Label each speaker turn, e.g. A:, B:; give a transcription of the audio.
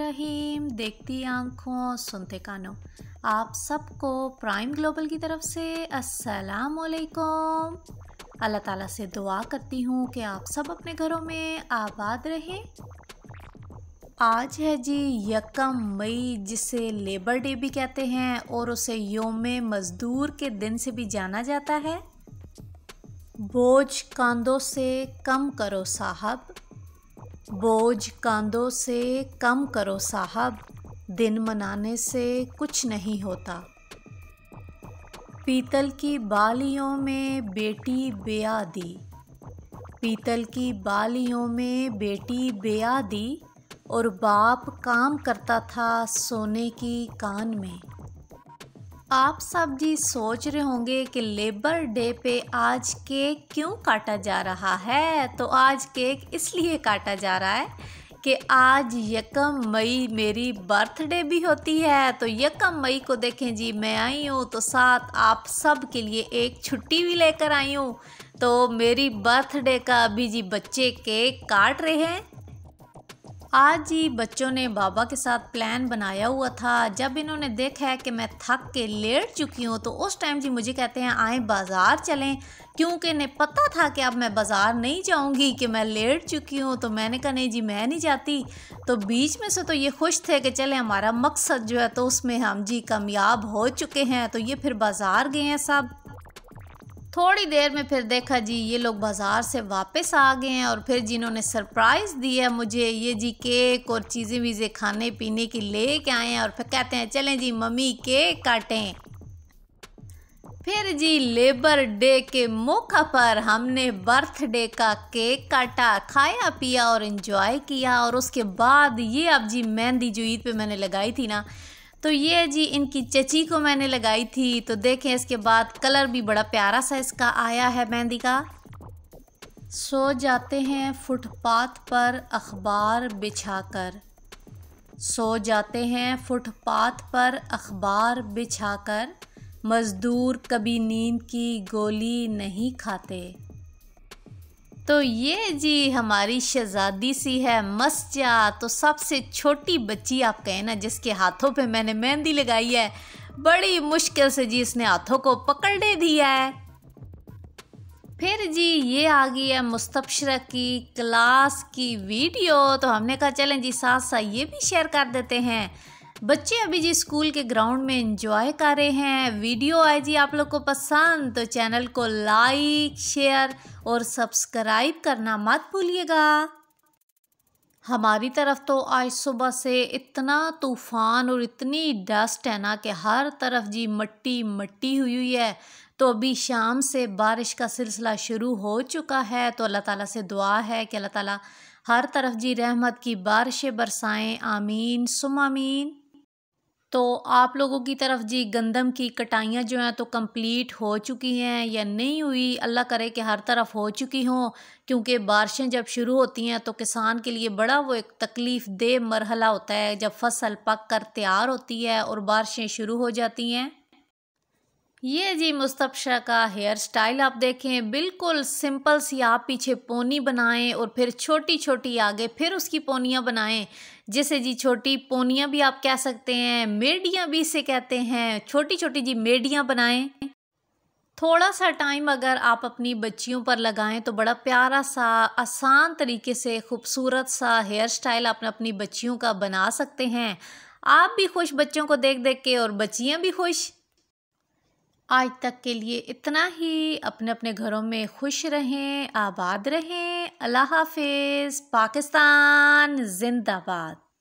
A: रहीम देखती आँखों सुनते कानों आप सबको प्राइम ग्लोबल की तरफ से अस्सलाम वालेकुम अल्लाह ताला से दुआ करती हूँ कि आप सब अपने घरों में आबाद रहें आज है जी यकम मई जिसे लेबर डे भी कहते हैं और उसे योम मज़दूर के दिन से भी जाना जाता है बोझ कांधों से कम करो साहब बोझ कांधों से कम करो साहब दिन मनाने से कुछ नहीं होता पीतल की बालियों में बेटी दी पीतल की बालियों में बेटी दी और बाप काम करता था सोने की कान में आप सब जी सोच रहे होंगे कि लेबर डे पे आज केक क्यों काटा जा रहा है तो आज केक इसलिए काटा जा रहा है कि आज यकम मई मेरी बर्थडे भी होती है तो यकम मई को देखें जी मैं आई हूँ तो साथ आप सब के लिए एक छुट्टी भी लेकर आई हूँ तो मेरी बर्थडे का अभी जी बच्चे केक काट रहे हैं आज ही बच्चों ने बाबा के साथ प्लान बनाया हुआ था जब इन्होंने देखा है कि मैं थक के लेट चुकी हूँ तो उस टाइम जी मुझे कहते हैं आए बाज़ार चलें क्योंकि इन्हें पता था कि अब मैं बाज़ार नहीं जाऊँगी कि मैं लेट चुकी हूँ तो मैंने कहा नहीं जी मैं नहीं जाती तो बीच में से तो ये खुश थे कि चले हमारा मकसद जो है तो उसमें हम जी कामयाब हो चुके हैं तो ये फिर बाज़ार गए हैं सब थोड़ी देर में फिर देखा जी ये लोग बाज़ार से वापस आ गए हैं और फिर जिन्होंने सरप्राइज़ दिया मुझे ये जी केक और चीज़ें वीज़ें खाने पीने की ले के आए हैं और फिर कहते हैं चलें जी मम्मी केक काटें फिर जी लेबर डे के मौका पर हमने बर्थडे का केक काटा खाया पिया और इन्जॉय किया और उसके बाद ये अब जी मेहंदी जो ईद पे मैंने लगाई थी ना तो ये जी इनकी चची को मैंने लगाई थी तो देखें इसके बाद कलर भी बड़ा प्यारा सा इसका आया है मेहंदी का सो जाते हैं फुटपाथ पर अखबार बिछाकर सो जाते हैं फुटपाथ पर अखबार बिछाकर मज़दूर कभी नींद की गोली नहीं खाते तो ये जी हमारी शहजादी सी है मस्जा तो सबसे छोटी बच्ची आप कहें ना जिसके हाथों पे मैंने मेहंदी लगाई है बड़ी मुश्किल से जी इसने हाथों को पकड़ने दिया है फिर जी ये आ गई है मुस्तबशरा की क्लास की वीडियो तो हमने कहा चलें जी साथ साथ ये भी शेयर कर देते हैं बच्चे अभी जी स्कूल के ग्राउंड में इंजॉय कर रहे हैं वीडियो आए जी आप लोग को पसंद तो चैनल को लाइक शेयर और सब्सक्राइब करना मत भूलिएगा हमारी तरफ तो आज सुबह से इतना तूफ़ान और इतनी डस्ट है ना कि हर तरफ जी मट्टी मट्टी हुई हुई है तो अभी शाम से बारिश का सिलसिला शुरू हो चुका है तो अल्लाह ताला से दुआ है कि अल्लाह ताला हर तरफ जी रहमत की बारिशें बरसाएं आमीन सुम आमीन तो आप लोगों की तरफ जी गंदम की कटाइयाँ जो हैं तो कंप्लीट हो चुकी हैं या नहीं हुई अल्लाह करे कि हर तरफ हो चुकी हों क्योंकि बारिशें जब शुरू होती हैं तो किसान के लिए बड़ा वो एक तकलीफ़ दे मरहला होता है जब फसल पक कर तैयार होती है और बारिशें शुरू हो जाती हैं ये जी मुस्तफ़ा का हेयर स्टाइल आप देखें बिल्कुल सिंपल सी आप पीछे पोनी बनाएं और फिर छोटी छोटी आगे फिर उसकी पोनियाँ बनाएं जिसे जी छोटी पोनियाँ भी आप कह सकते हैं मेडियाँ भी इसे कहते हैं छोटी छोटी जी मेडियाँ बनाएं थोड़ा सा टाइम अगर आप अपनी बच्चियों पर लगाएं तो बड़ा प्यारा सा आसान तरीके से खूबसूरत सा हेयर स्टाइल आप अपनी बच्चियों का बना सकते हैं आप भी खुश बच्चों को देख देख के और बच्चियाँ भी खुश आज तक के लिए इतना ही अपने अपने घरों में खुश रहें आबाद रहें अल्लाह हाफिज़ पाकिस्तान जिंदाबाद